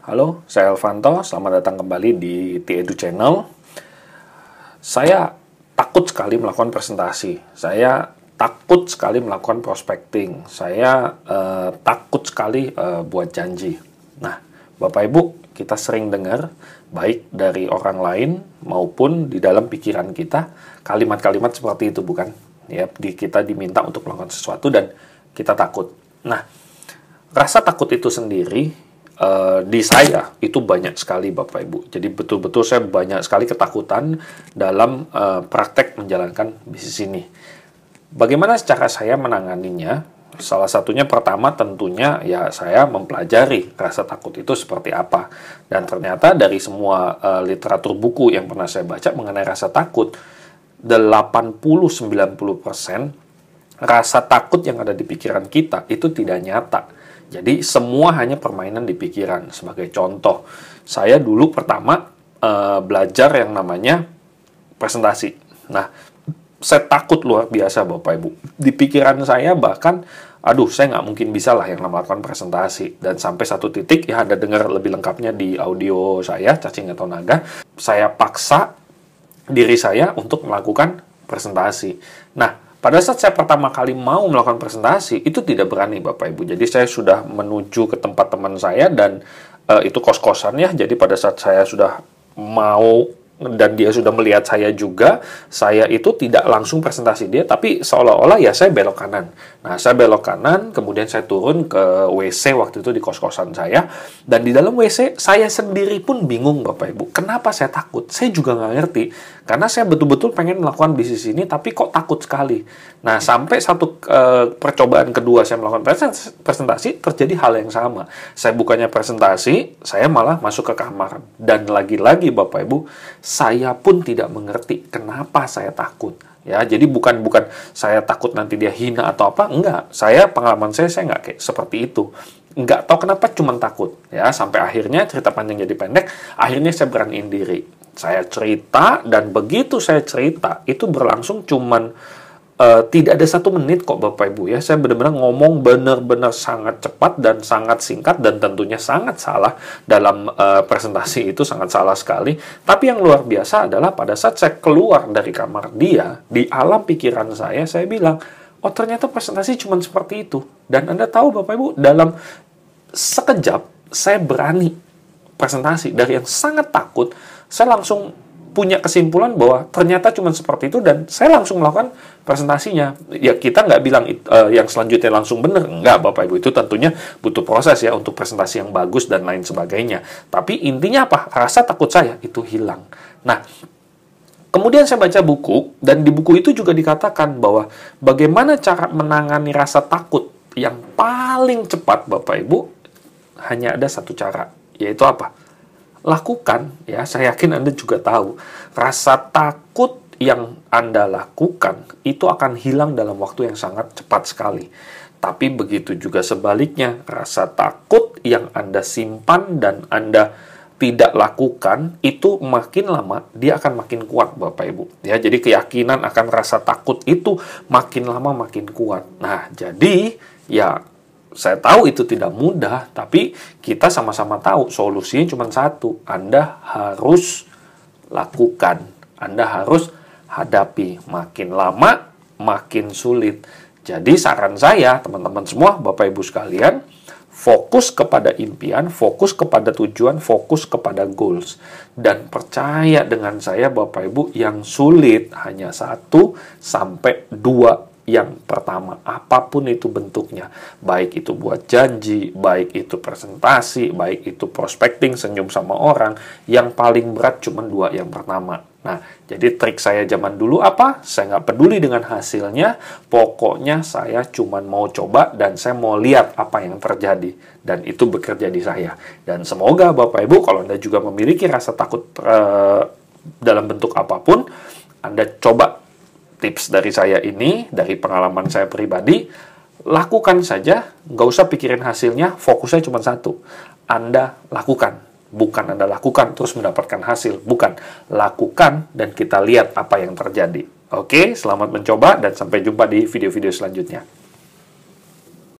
Halo, saya Elvanto. Selamat datang kembali di TEDU Channel. Saya takut sekali melakukan presentasi. Saya takut sekali melakukan prospecting. Saya eh, takut sekali eh, buat janji. Nah, Bapak Ibu, kita sering dengar baik dari orang lain maupun di dalam pikiran kita kalimat-kalimat seperti itu bukan? Ya, di, kita diminta untuk melakukan sesuatu dan kita takut. Nah, rasa takut itu sendiri Eh, di saya itu banyak sekali Bapak Ibu. Jadi betul-betul saya banyak sekali ketakutan dalam uh, praktek menjalankan bisnis ini. Bagaimana cara saya menanganinya? Salah satunya pertama tentunya ya saya mempelajari rasa takut itu seperti apa. Dan ternyata dari semua uh, literatur buku yang pernah saya baca mengenai rasa takut, 80-90% rasa takut yang ada di pikiran kita itu tidak nyata jadi semua hanya permainan di pikiran. Sebagai contoh, saya dulu pertama uh, belajar yang namanya presentasi. Nah, saya takut luar biasa Bapak Ibu. Di pikiran saya bahkan aduh saya nggak mungkin bisa lah yang melakukan presentasi dan sampai satu titik ya ada dengar lebih lengkapnya di audio saya cacing atau naga saya paksa diri saya untuk melakukan presentasi nah pada saat saya pertama kali mau melakukan presentasi, itu tidak berani Bapak Ibu. Jadi saya sudah menuju ke tempat teman saya dan e, itu kos-kosan ya. Jadi pada saat saya sudah mau dan dia sudah melihat saya juga, saya itu tidak langsung presentasi dia, tapi seolah-olah ya saya belok kanan. Nah, saya belok kanan, kemudian saya turun ke WC waktu itu di kos-kosan saya, dan di dalam WC saya sendiri pun bingung Bapak Ibu, kenapa saya takut? Saya juga nggak ngerti, karena saya betul-betul pengen melakukan bisnis ini tapi kok takut sekali. Nah, sampai satu e, percobaan kedua saya melakukan presentasi terjadi hal yang sama. Saya bukannya presentasi, saya malah masuk ke kamar. Dan lagi-lagi Bapak Ibu, saya pun tidak mengerti kenapa saya takut. Ya, jadi bukan bukan saya takut nanti dia hina atau apa, enggak. Saya pengalaman saya saya enggak kayak seperti itu Enggak tahu kenapa cuman takut ya sampai akhirnya cerita panjang jadi pendek akhirnya saya beraniin diri saya cerita dan begitu saya cerita itu berlangsung cuman uh, tidak ada satu menit kok Bapak Ibu ya. Saya benar-benar ngomong benar-benar sangat cepat dan sangat singkat dan tentunya sangat salah dalam uh, presentasi itu sangat salah sekali. Tapi yang luar biasa adalah pada saat saya keluar dari kamar dia, di alam pikiran saya saya bilang, "Oh, ternyata presentasi cuma seperti itu." Dan Anda tahu Bapak Ibu, dalam sekejap saya berani presentasi dari yang sangat takut saya langsung punya kesimpulan bahwa ternyata cuma seperti itu dan saya langsung melakukan presentasinya ya kita nggak bilang uh, yang selanjutnya langsung benar nggak bapak ibu itu tentunya butuh proses ya untuk presentasi yang bagus dan lain sebagainya tapi intinya apa rasa takut saya itu hilang nah Kemudian saya baca buku, dan di buku itu juga dikatakan bahwa bagaimana cara menangani rasa takut yang paling cepat, Bapak Ibu, hanya ada satu cara, yaitu apa? Lakukan ya, saya yakin Anda juga tahu. Rasa takut yang Anda lakukan itu akan hilang dalam waktu yang sangat cepat sekali. Tapi begitu juga sebaliknya, rasa takut yang Anda simpan dan Anda tidak lakukan itu makin lama dia akan makin kuat Bapak Ibu. Ya, jadi keyakinan akan rasa takut itu makin lama makin kuat. Nah, jadi ya saya tahu itu tidak mudah, tapi kita sama-sama tahu solusinya cuma satu. Anda harus lakukan, Anda harus hadapi. Makin lama, makin sulit. Jadi saran saya, teman-teman semua, Bapak Ibu sekalian, fokus kepada impian, fokus kepada tujuan, fokus kepada goals. Dan percaya dengan saya Bapak Ibu yang sulit hanya satu sampai dua yang pertama, apapun itu bentuknya, baik itu buat janji, baik itu presentasi, baik itu prospecting, senyum sama orang, yang paling berat cuma dua yang pertama. Nah, jadi trik saya zaman dulu apa? Saya nggak peduli dengan hasilnya, pokoknya saya cuma mau coba dan saya mau lihat apa yang terjadi. Dan itu bekerja di saya. Dan semoga Bapak Ibu, kalau Anda juga memiliki rasa takut eh, dalam bentuk apapun, Anda coba tips dari saya ini, dari pengalaman saya pribadi, lakukan saja, nggak usah pikirin hasilnya, fokusnya cuma satu. Anda lakukan, bukan Anda lakukan terus mendapatkan hasil, bukan. Lakukan dan kita lihat apa yang terjadi. Oke, selamat mencoba dan sampai jumpa di video-video selanjutnya.